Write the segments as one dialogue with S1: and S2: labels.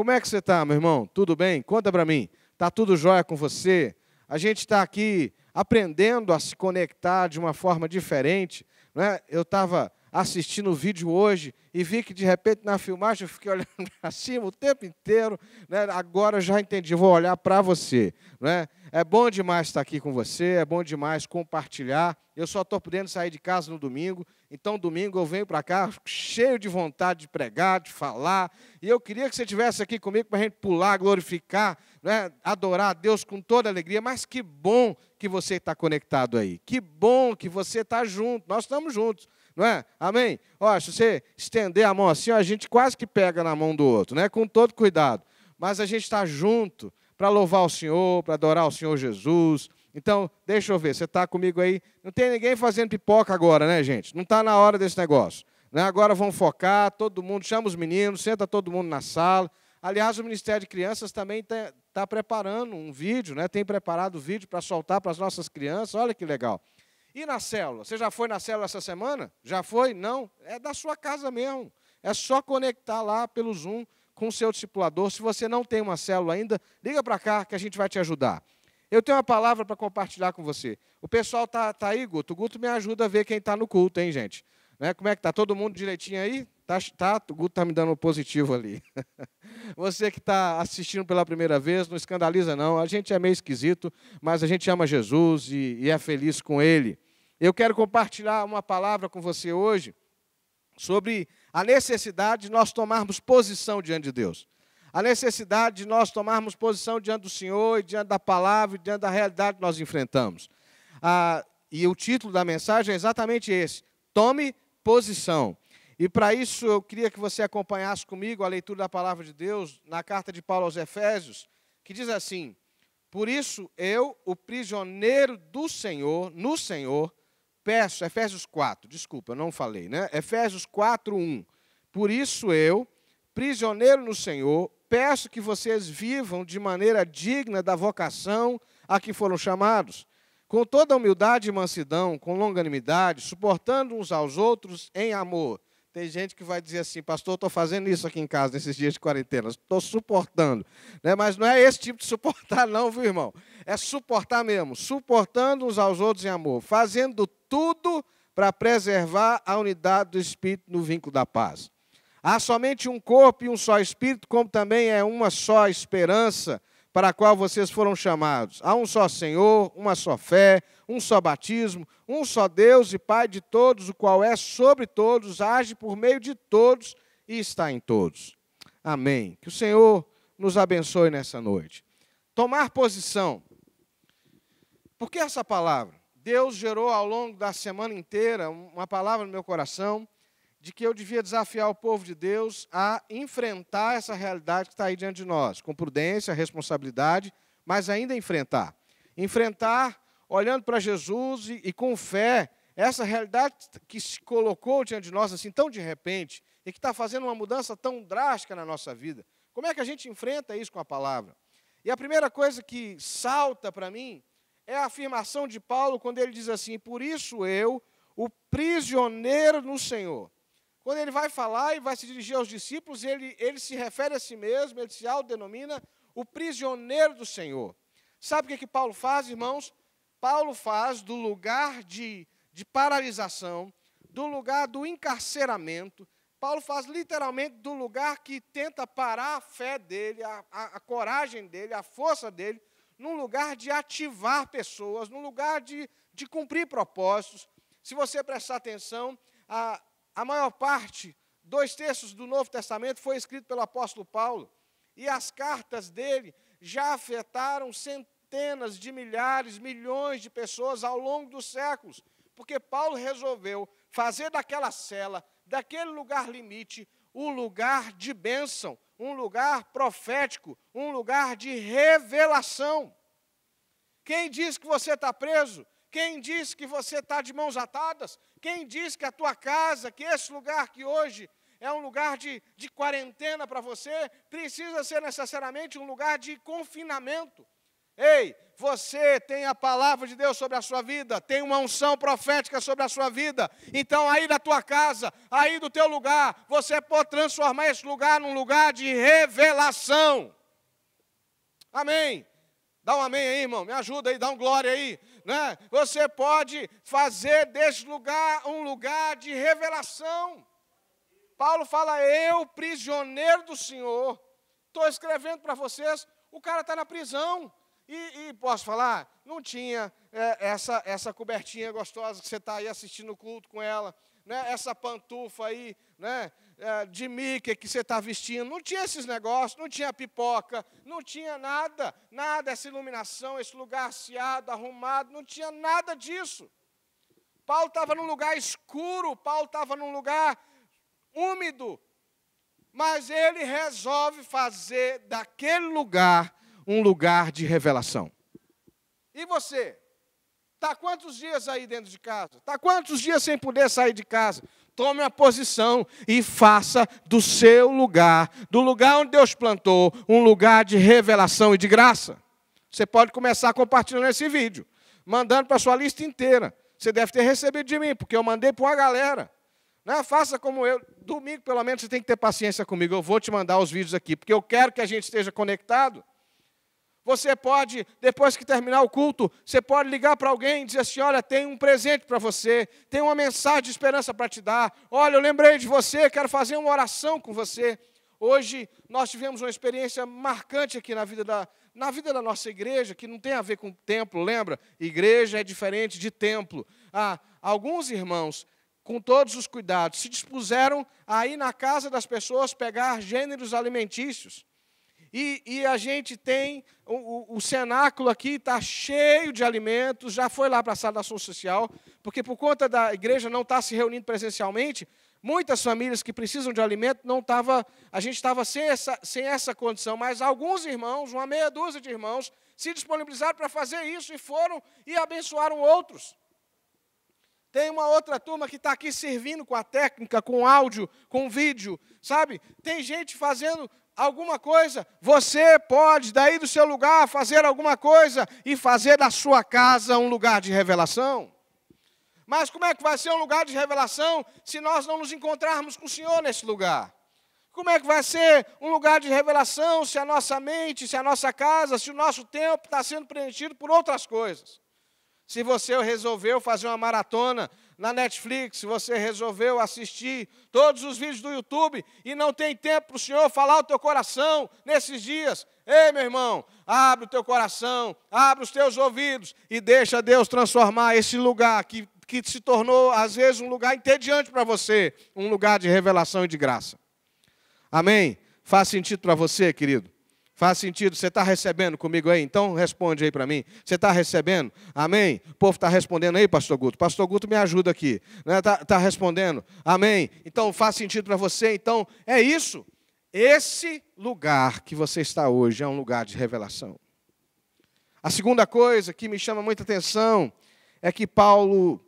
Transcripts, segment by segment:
S1: Como é que você está, meu irmão? Tudo bem? Conta para mim. Tá tudo jóia com você? A gente está aqui aprendendo a se conectar de uma forma diferente. Né? Eu estava assistindo o vídeo hoje e vi que de repente na filmagem eu fiquei olhando para cima o tempo inteiro. Né? Agora eu já entendi, vou olhar para você. Né? É bom demais estar aqui com você, é bom demais compartilhar. Eu só estou podendo sair de casa no domingo, então, domingo eu venho para cá cheio de vontade de pregar, de falar. E eu queria que você estivesse aqui comigo para a gente pular, glorificar, né? adorar a Deus com toda alegria. Mas que bom que você está conectado aí. Que bom que você está junto. Nós estamos juntos, não é? Amém? Ó, se você estender a mão assim, ó, a gente quase que pega na mão do outro, né? com todo cuidado. Mas a gente está junto para louvar o Senhor, para adorar o Senhor Jesus então, deixa eu ver, você está comigo aí? Não tem ninguém fazendo pipoca agora, né, gente? Não está na hora desse negócio. Né? Agora vão focar, todo mundo, chama os meninos, senta todo mundo na sala. Aliás, o Ministério de Crianças também está tá preparando um vídeo, né? tem preparado o vídeo para soltar para as nossas crianças, olha que legal. E na célula? Você já foi na célula essa semana? Já foi? Não? É da sua casa mesmo. É só conectar lá pelo Zoom com o seu discipulador. Se você não tem uma célula ainda, liga para cá que a gente vai te ajudar. Eu tenho uma palavra para compartilhar com você. O pessoal tá, tá aí, Guto? O Guto me ajuda a ver quem está no culto, hein, gente? Né? Como é que tá? Todo mundo direitinho aí? Tá, tá, o Guto tá me dando um positivo ali. Você que está assistindo pela primeira vez, não escandaliza não. A gente é meio esquisito, mas a gente ama Jesus e, e é feliz com Ele. Eu quero compartilhar uma palavra com você hoje sobre a necessidade de nós tomarmos posição diante de Deus a necessidade de nós tomarmos posição diante do Senhor, e diante da palavra, e diante da realidade que nós enfrentamos. Ah, e o título da mensagem é exatamente esse: Tome posição. E para isso eu queria que você acompanhasse comigo a leitura da palavra de Deus na carta de Paulo aos Efésios, que diz assim: Por isso eu, o prisioneiro do Senhor, no Senhor, peço, Efésios 4, desculpa, eu não falei, né? Efésios 4, 1. Por isso eu, prisioneiro no Senhor, peço que vocês vivam de maneira digna da vocação a que foram chamados, com toda humildade e mansidão, com longanimidade, suportando uns aos outros em amor. Tem gente que vai dizer assim, pastor, estou fazendo isso aqui em casa nesses dias de quarentena, estou suportando. Né? Mas não é esse tipo de suportar, não, viu, irmão? É suportar mesmo, suportando uns aos outros em amor, fazendo tudo para preservar a unidade do Espírito no vínculo da paz. Há somente um corpo e um só espírito, como também é uma só esperança para a qual vocês foram chamados. Há um só Senhor, uma só fé, um só batismo, um só Deus e Pai de todos, o qual é sobre todos, age por meio de todos e está em todos. Amém. Que o Senhor nos abençoe nessa noite. Tomar posição. Por que essa palavra? Deus gerou ao longo da semana inteira uma palavra no meu coração de que eu devia desafiar o povo de Deus a enfrentar essa realidade que está aí diante de nós, com prudência, responsabilidade, mas ainda enfrentar. Enfrentar olhando para Jesus e, e, com fé essa realidade que se colocou diante de nós assim tão de repente e que está fazendo uma mudança tão drástica na nossa vida. Como é que a gente enfrenta isso com a palavra? E a primeira coisa que salta para mim é a afirmação de Paulo quando ele diz assim: Por isso eu, o prisioneiro no Senhor, quando ele vai falar e vai se dirigir aos discípulos, ele, ele se refere a si mesmo, ele se autodenomina o prisioneiro do Senhor. Sabe o que, é que Paulo faz, irmãos? Paulo faz do lugar de, de paralisação, do lugar do encarceramento, Paulo faz literalmente do lugar que tenta parar a fé dele, a, a, a, coragem dele, a força dele, num lugar de ativar pessoas, num lugar de, de cumprir propósitos. Se você prestar atenção, a, a maior parte, dois terços do Novo Testamento, foi escrito pelo apóstolo Paulo. E as cartas dele já afetaram centenas de milhares, milhões de pessoas ao longo dos séculos. Porque Paulo resolveu fazer daquela cela, daquele lugar limite, um lugar de bênção, um lugar profético, um lugar de revelação. Quem diz que você está preso? Quem diz que você está de mãos atadas? Quem diz que a tua casa, que esse lugar que hoje é um lugar de, de quarentena para você, precisa ser necessariamente um lugar de confinamento. Ei, você tem a palavra de Deus sobre a sua vida, tem uma unção profética sobre a sua vida. Então, aí da tua casa, aí do teu lugar, você pode transformar esse lugar num lugar de revelação. Amém. Dá um amém aí, irmão. Me ajuda aí, dá um glória aí. Né? Você pode fazer deste lugar um lugar de revelação. Paulo fala: Eu, prisioneiro do Senhor, estou escrevendo para vocês. O cara está na prisão. E, e, posso falar? Não tinha é, essa, essa cobertinha gostosa que você está aí assistindo o culto com ela. Né? Essa pantufa aí, né? É, de Mickey que você está vestindo. Não tinha esses negócios, não tinha pipoca, não tinha nada, nada, essa iluminação, esse lugar seado, arrumado, não tinha nada disso. Paulo estava num lugar escuro, Paulo estava num lugar úmido, mas ele resolve fazer daquele lugar um lugar de revelação. E você? Está quantos dias aí dentro de casa? Está quantos dias sem poder sair de casa? tome a posição e faça do seu lugar, do lugar onde Deus plantou, um lugar de revelação e de graça. Você pode começar compartilhando esse vídeo, mandando para a sua lista inteira. Você deve ter recebido de mim, porque eu mandei para uma galera. né? faça como eu. Domingo, pelo menos, você tem que ter paciência comigo. Eu vou te mandar os vídeos aqui, porque eu quero que a gente esteja conectado. Você pode, depois que terminar o culto, você pode ligar para alguém e dizer assim: olha, tem um presente para você, tem uma mensagem de esperança para te dar. Olha, eu lembrei de você, quero fazer uma oração com você. Hoje nós tivemos uma experiência marcante aqui na vida da, na vida da nossa igreja, que não tem a ver com templo, lembra? Igreja é diferente de templo. Ah, alguns irmãos, com todos os cuidados, se dispuseram a ir na casa das pessoas pegar gêneros alimentícios. E, e a gente tem o, o, o cenáculo aqui, está cheio de alimentos, já foi lá para a sala da ação social, porque por conta da igreja não estar tá se reunindo presencialmente, muitas famílias que precisam de alimento não tava, a gente estava sem essa, sem essa condição, mas alguns irmãos, uma meia dúzia de irmãos, se disponibilizaram para fazer isso e foram e abençoaram outros. Tem uma outra turma que está aqui servindo com a técnica, com áudio, com vídeo, sabe? Tem gente fazendo alguma coisa, você pode daí do seu lugar fazer alguma coisa e fazer da sua casa um lugar de revelação. Mas como é que vai ser um lugar de revelação se nós não nos encontrarmos com o Senhor nesse lugar? Como é que vai ser um lugar de revelação se a nossa mente, se a nossa casa, se o nosso tempo está sendo preenchido por outras coisas? Se você resolveu fazer uma maratona na Netflix, você resolveu assistir todos os vídeos do YouTube e não tem tempo para o Senhor falar o teu coração nesses dias. Ei, meu irmão, abre o teu coração, abre os teus ouvidos e deixa Deus transformar esse lugar que, que se tornou, às vezes, um lugar entediante para você, um lugar de revelação e de graça. Amém? Faz sentido para você, querido? Faz sentido? Você está recebendo comigo aí? Então responde aí para mim. Você está recebendo? Amém? O povo está respondendo aí, pastor Guto. Pastor Guto, me ajuda aqui. Está né? Tá, tá respondendo? Amém? Então faz sentido para você? Então é isso. Esse lugar que você está hoje é um lugar de revelação. A segunda coisa que me chama muita atenção é que Paulo.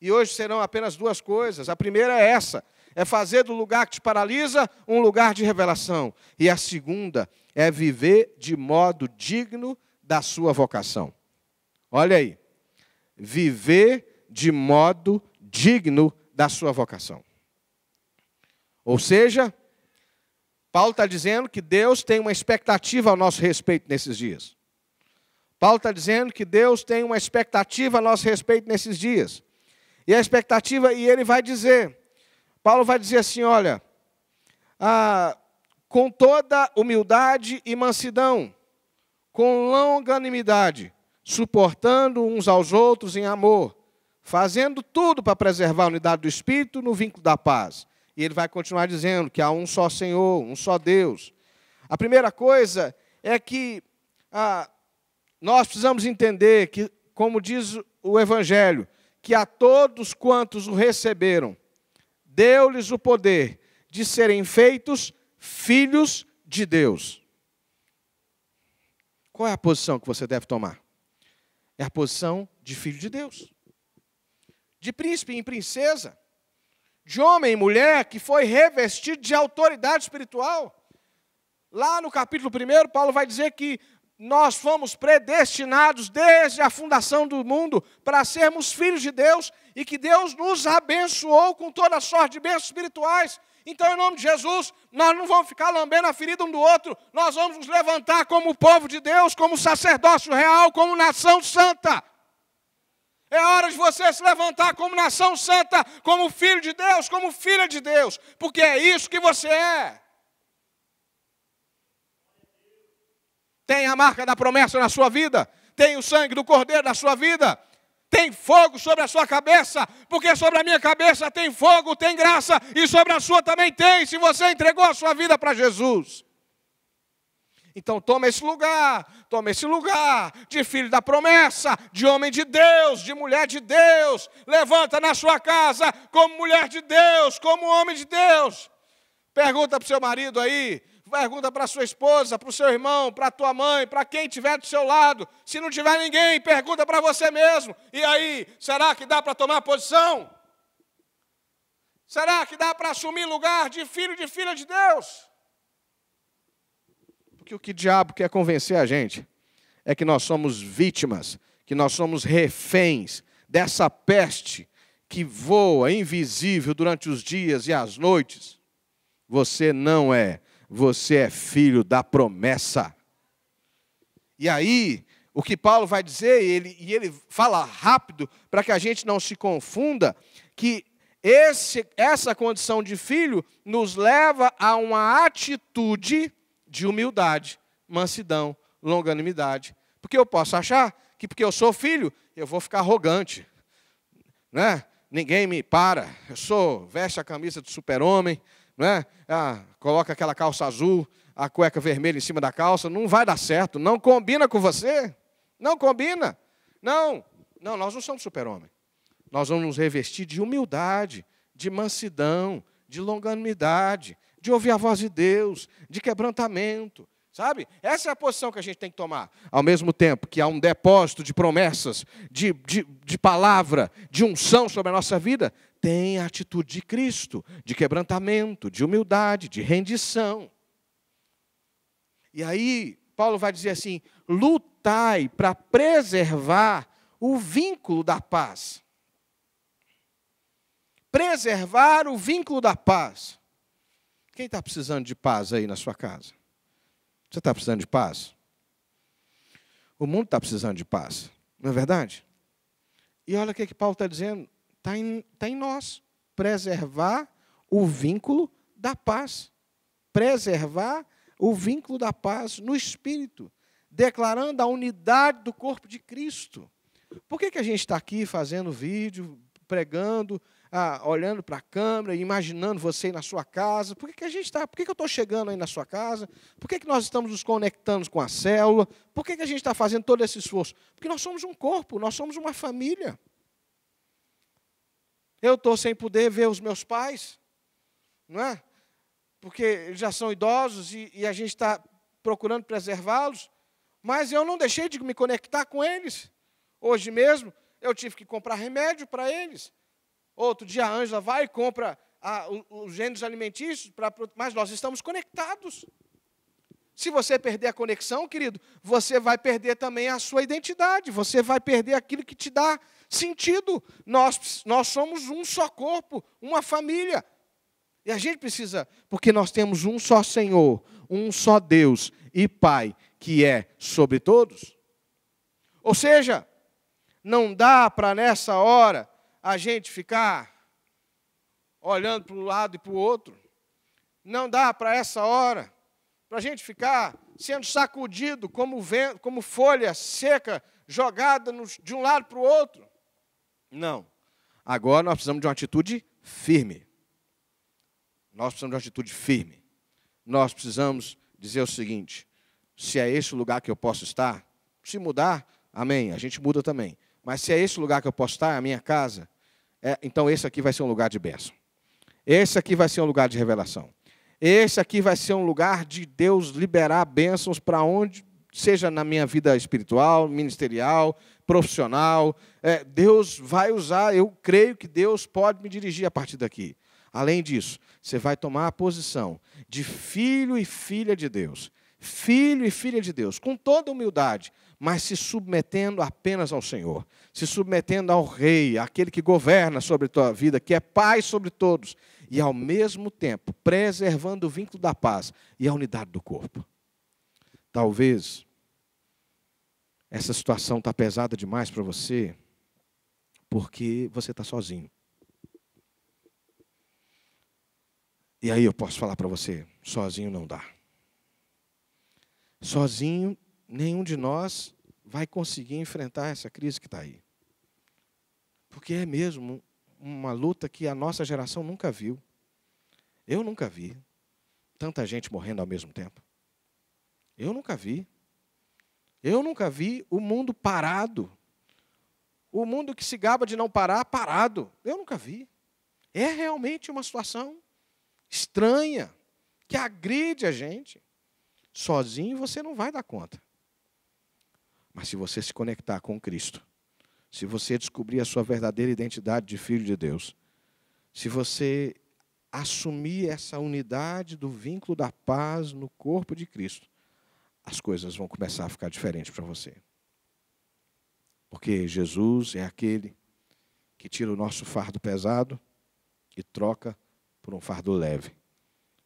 S1: E hoje serão apenas duas coisas. A primeira é essa: é fazer do lugar que te paralisa um lugar de revelação. E a segunda é viver de modo digno da sua vocação. Olha aí. Viver de modo digno da sua vocação. Ou seja, Paulo está dizendo que Deus tem uma expectativa ao nosso respeito nesses dias. Paulo está dizendo que Deus tem uma expectativa a nosso respeito nesses dias. E a expectativa, e ele vai dizer, Paulo vai dizer assim: olha, ah, com toda humildade e mansidão, com longanimidade, suportando uns aos outros em amor, fazendo tudo para preservar a unidade do espírito no vínculo da paz. E ele vai continuar dizendo que há um só Senhor, um só Deus. A primeira coisa é que ah, nós precisamos entender que, como diz o Evangelho, que a todos quantos o receberam, deu-lhes o poder de serem feitos filhos de Deus. Qual é a posição que você deve tomar? É a posição de filho de Deus, de príncipe em princesa, de homem e mulher que foi revestido de autoridade espiritual. Lá no capítulo 1, Paulo vai dizer que nós fomos predestinados desde a fundação do mundo para sermos filhos de Deus e que Deus nos abençoou com toda sorte de bênçãos espirituais então, em nome de Jesus, nós não vamos ficar lambendo a ferida um do outro, nós vamos nos levantar como povo de Deus, como sacerdócio real, como nação santa. É hora de você se levantar como nação santa, como filho de Deus, como filha de Deus, porque é isso que você é. Tem a marca da promessa na sua vida, tem o sangue do Cordeiro na sua vida, tem fogo sobre a sua cabeça, porque sobre a minha cabeça tem fogo, tem graça, e sobre a sua também tem, se você entregou a sua vida para Jesus. Então toma esse lugar, toma esse lugar de filho da promessa, de homem de Deus, de mulher de Deus. Levanta na sua casa como mulher de Deus, como homem de Deus. Pergunta para o seu marido aí, pergunta para sua esposa, para o seu irmão, para a tua mãe, para quem estiver do seu lado. Se não tiver ninguém, pergunta para você mesmo. E aí, será que dá para tomar posição? Será que dá para assumir lugar de filho de filha de Deus? Porque o que o diabo quer convencer a gente é que nós somos vítimas, que nós somos reféns dessa peste que voa invisível durante os dias e as noites. Você não é você é filho da promessa. E aí, o que Paulo vai dizer, e ele, e ele fala rápido, para que a gente não se confunda, que esse, essa condição de filho nos leva a uma atitude de humildade, mansidão, longanimidade. Porque eu posso achar que, porque eu sou filho, eu vou ficar arrogante, né? ninguém me para, eu sou, veste a camisa do super-homem, né? Ah, coloca aquela calça azul, a cueca vermelha em cima da calça, não vai dar certo, não combina com você, não combina. Não, não, nós não somos super-homem. Nós vamos nos revestir de humildade, de mansidão, de longanimidade, de ouvir a voz de Deus, de quebrantamento, Sabe? Essa é a posição que a gente tem que tomar. Ao mesmo tempo que há um depósito de promessas, de, de, de palavra, de unção sobre a nossa vida, tem a atitude de Cristo, de quebrantamento, de humildade, de rendição. E aí, Paulo vai dizer assim: lutai para preservar o vínculo da paz. Preservar o vínculo da paz. Quem está precisando de paz aí na sua casa? Você está precisando de paz? O mundo está precisando de paz, não é verdade? E olha o que, é que Paulo está dizendo. Está em, tá em nós. Preservar o vínculo da paz. Preservar o vínculo da paz no espírito, declarando a unidade do corpo de Cristo. Por que, que a gente está aqui fazendo vídeo, pregando, ah, olhando para a câmera, imaginando você aí na sua casa? Por que, que a gente está? Por que, que eu estou chegando aí na sua casa? Por que, que nós estamos nos conectando com a célula? Por que, que a gente está fazendo todo esse esforço? Porque nós somos um corpo, nós somos uma família. Eu estou sem poder ver os meus pais, não é? Porque eles já são idosos e, e a gente está procurando preservá-los, mas eu não deixei de me conectar com eles. Hoje mesmo eu tive que comprar remédio para eles. Outro dia a Ângela vai e compra os gêneros alimentícios, pra, mas nós estamos conectados. Se você perder a conexão, querido, você vai perder também a sua identidade, você vai perder aquilo que te dá sentido. Nós, nós somos um só corpo, uma família. E a gente precisa, porque nós temos um só Senhor, um só Deus e Pai, que é sobre todos. Ou seja, não dá para nessa hora a gente ficar olhando para um lado e para o outro. Não dá para essa hora para a gente ficar sendo sacudido como, vento, como folha seca jogada no, de um lado para o outro. Não. Agora nós precisamos de uma atitude firme. Nós precisamos de uma atitude firme. Nós precisamos dizer o seguinte: se é esse o lugar que eu posso estar, se mudar, amém, a gente muda também. Mas se é esse o lugar que eu posso estar, a minha casa, é, então esse aqui vai ser um lugar de bênção. Esse aqui vai ser um lugar de revelação. Esse aqui vai ser um lugar de Deus liberar bênçãos para onde seja na minha vida espiritual, ministerial, profissional. É, Deus vai usar, eu creio que Deus pode me dirigir a partir daqui. Além disso, você vai tomar a posição de filho e filha de Deus. Filho e filha de Deus, com toda humildade, mas se submetendo apenas ao Senhor, se submetendo ao Rei, aquele que governa sobre a tua vida, que é Pai sobre todos, e ao mesmo tempo preservando o vínculo da paz e a unidade do corpo. Talvez essa situação está pesada demais para você, porque você está sozinho. E aí eu posso falar para você: sozinho não dá. Sozinho, nenhum de nós vai conseguir enfrentar essa crise que está aí. Porque é mesmo uma luta que a nossa geração nunca viu. Eu nunca vi tanta gente morrendo ao mesmo tempo. Eu nunca vi. Eu nunca vi o mundo parado. O mundo que se gaba de não parar, parado. Eu nunca vi. É realmente uma situação estranha, que agride a gente. Sozinho você não vai dar conta. Mas se você se conectar com Cristo, se você descobrir a sua verdadeira identidade de filho de Deus, se você assumir essa unidade do vínculo da paz no corpo de Cristo, as coisas vão começar a ficar diferentes para você. Porque Jesus é aquele que tira o nosso fardo pesado e troca por um fardo leve.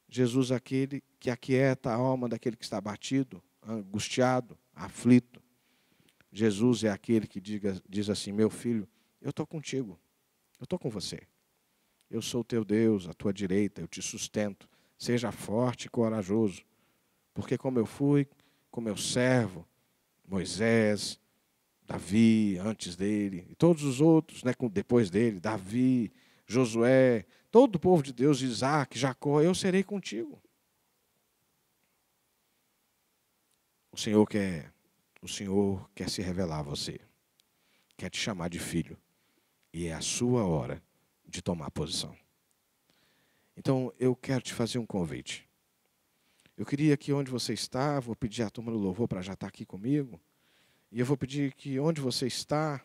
S1: Jesus é aquele que aquieta a alma daquele que está abatido, angustiado, aflito. Jesus é aquele que diga, diz assim: Meu filho, eu estou contigo, eu estou com você. Eu sou teu Deus, a tua direita, eu te sustento. Seja forte e corajoso, porque como eu fui, com meu servo Moisés, Davi, antes dele, e todos os outros, né, depois dele, Davi, Josué, todo o povo de Deus, Isaac, Jacó, eu serei contigo. O Senhor quer, o Senhor quer se revelar a você. Quer te chamar de filho. E é a sua hora de tomar posição. Então, eu quero te fazer um convite. Eu queria que onde você está, vou pedir à turma do louvor para já estar aqui comigo, e eu vou pedir que onde você está,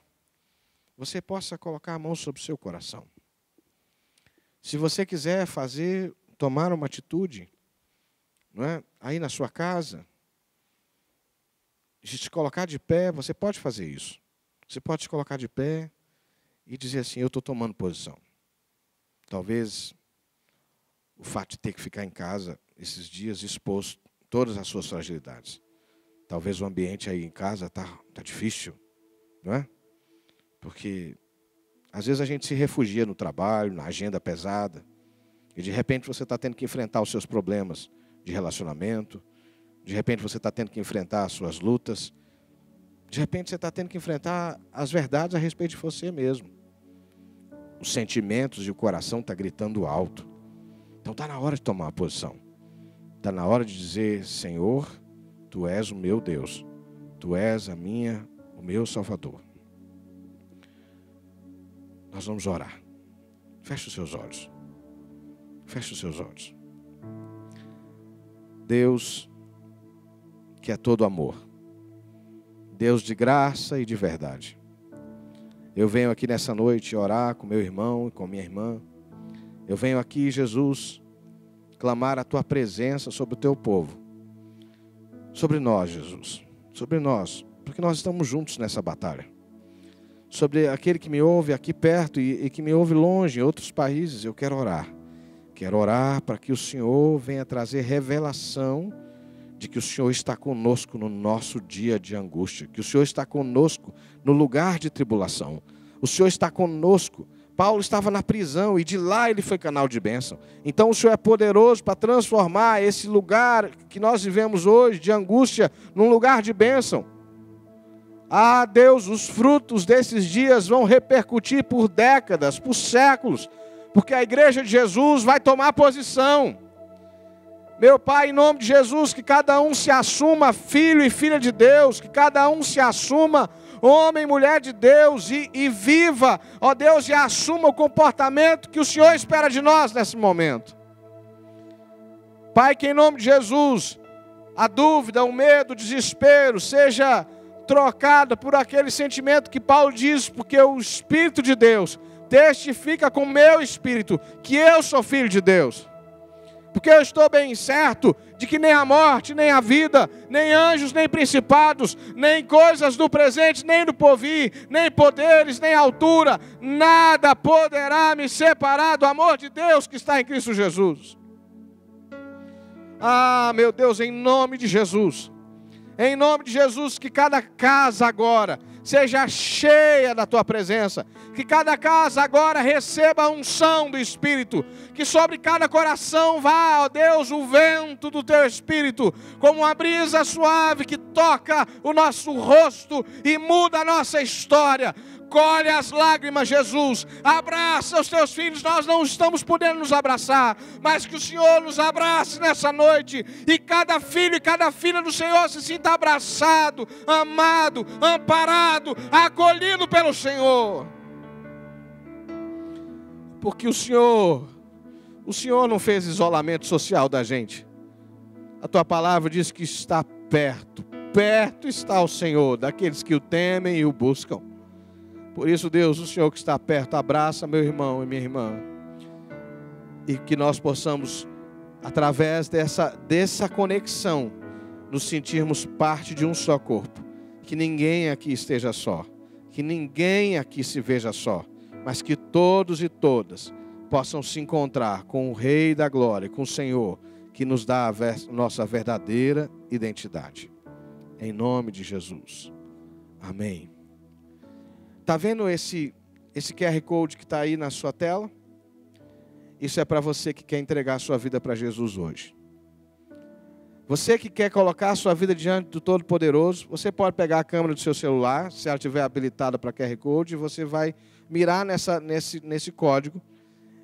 S1: você possa colocar a mão sobre o seu coração. Se você quiser fazer, tomar uma atitude, não é? aí na sua casa, se colocar de pé, você pode fazer isso. Você pode se colocar de pé e dizer assim: Eu estou tomando posição. Talvez o fato de ter que ficar em casa esses dias expôs todas as suas fragilidades. Talvez o ambiente aí em casa tá, tá difícil, não é? Porque às vezes a gente se refugia no trabalho, na agenda pesada, e de repente você está tendo que enfrentar os seus problemas de relacionamento, de repente você está tendo que enfrentar as suas lutas, de repente você está tendo que enfrentar as verdades a respeito de você mesmo. Os sentimentos e o coração tá gritando alto. Então está na hora de tomar uma posição. Está na hora de dizer: Senhor, tu és o meu Deus, tu és a minha, o meu Salvador. Nós vamos orar. Feche os seus olhos. Feche os seus olhos. Deus, que é todo amor, Deus de graça e de verdade. Eu venho aqui nessa noite orar com meu irmão e com minha irmã. Eu venho aqui, Jesus, clamar a tua presença sobre o teu povo, sobre nós, Jesus, sobre nós, porque nós estamos juntos nessa batalha. Sobre aquele que me ouve aqui perto e, e que me ouve longe, em outros países, eu quero orar. Quero orar para que o Senhor venha trazer revelação de que o Senhor está conosco no nosso dia de angústia, que o Senhor está conosco no lugar de tribulação, o Senhor está conosco Paulo estava na prisão e de lá ele foi canal de bênção. Então o Senhor é poderoso para transformar esse lugar que nós vivemos hoje de angústia num lugar de bênção. Ah, Deus, os frutos desses dias vão repercutir por décadas, por séculos, porque a igreja de Jesus vai tomar posição. Meu Pai, em nome de Jesus, que cada um se assuma filho e filha de Deus, que cada um se assuma homem, mulher de Deus, e, e viva, ó Deus, e assuma o comportamento que o Senhor espera de nós nesse momento. Pai, que em nome de Jesus, a dúvida, o medo, o desespero, seja trocada por aquele sentimento que Paulo diz, porque o Espírito de Deus testifica com o meu espírito que eu sou filho de Deus porque eu estou bem certo de que nem a morte, nem a vida, nem anjos, nem principados, nem coisas do presente, nem do porvir, nem poderes, nem altura, nada poderá me separar do amor de Deus que está em Cristo Jesus. Ah, meu Deus, em nome de Jesus, em nome de Jesus, que cada casa agora, seja cheia da tua presença, que cada casa agora receba a unção do Espírito, que sobre cada coração vá, ó Deus, o vento do teu Espírito, como uma brisa suave que toca o nosso rosto e muda a nossa história colhe as lágrimas, Jesus. Abraça os teus filhos, nós não estamos podendo nos abraçar, mas que o Senhor nos abrace nessa noite e cada filho e cada filha do Senhor se sinta abraçado, amado, amparado, acolhido pelo Senhor. Porque o Senhor, o Senhor não fez isolamento social da gente. A tua palavra diz que está perto, perto está o Senhor daqueles que o temem e o buscam. Por isso, Deus, o Senhor que está perto, abraça meu irmão e minha irmã. E que nós possamos, através dessa, dessa conexão, nos sentirmos parte de um só corpo. Que ninguém aqui esteja só. Que ninguém aqui se veja só. Mas que todos e todas possam se encontrar com o Rei da Glória, com o Senhor, que nos dá a ver, nossa verdadeira identidade. Em nome de Jesus. Amém. Tá vendo esse esse QR Code que está aí na sua tela? Isso é para você que quer entregar a sua vida para Jesus hoje. Você que quer colocar a sua vida diante do Todo-Poderoso, você pode pegar a câmera do seu celular, se ela estiver habilitada para QR Code, e você vai mirar nessa, nesse, nesse código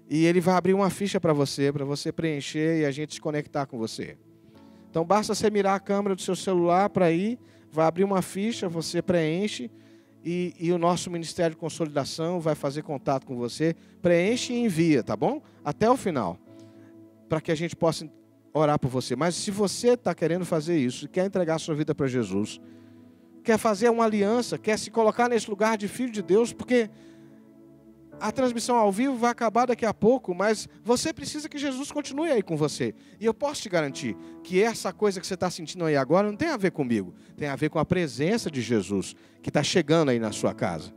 S1: e ele vai abrir uma ficha para você, para você preencher e a gente se conectar com você. Então basta você mirar a câmera do seu celular para ir, vai abrir uma ficha, você preenche e, e, o nosso Ministério de Consolidação vai fazer contato com você. Preenche e envia, tá bom? Até o final. Para que a gente possa orar por você. Mas se você está querendo fazer isso, quer entregar sua vida para Jesus, quer fazer uma aliança, quer se colocar nesse lugar de filho de Deus, porque a transmissão ao vivo vai acabar daqui a pouco, mas você precisa que Jesus continue aí com você. E eu posso te garantir que essa coisa que você está sentindo aí agora não tem a ver comigo, tem a ver com a presença de Jesus que está chegando aí na sua casa.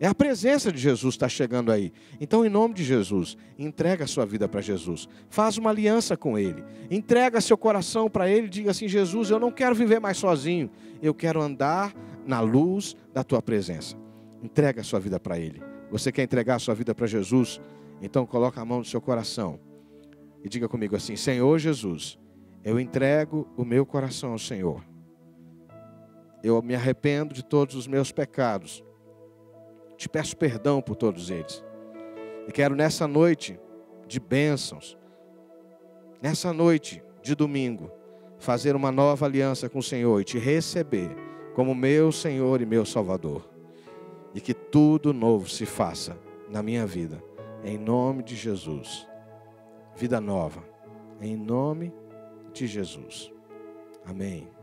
S1: É a presença de Jesus que está chegando aí. Então, em nome de Jesus, entrega a sua vida para Jesus. Faz uma aliança com Ele. Entrega seu coração para Ele. e Diga assim: Jesus, eu não quero viver mais sozinho. Eu quero andar na luz da Tua presença. Entrega a sua vida para Ele. Você quer entregar a sua vida para Jesus? Então coloca a mão no seu coração e diga comigo assim: Senhor Jesus, eu entrego o meu coração ao Senhor. Eu me arrependo de todos os meus pecados. Te peço perdão por todos eles. E quero nessa noite de bênçãos, nessa noite de domingo, fazer uma nova aliança com o Senhor e te receber como meu Senhor e meu Salvador e que tudo novo se faça na minha vida, em nome de Jesus. Vida nova, em nome de Jesus. Amém.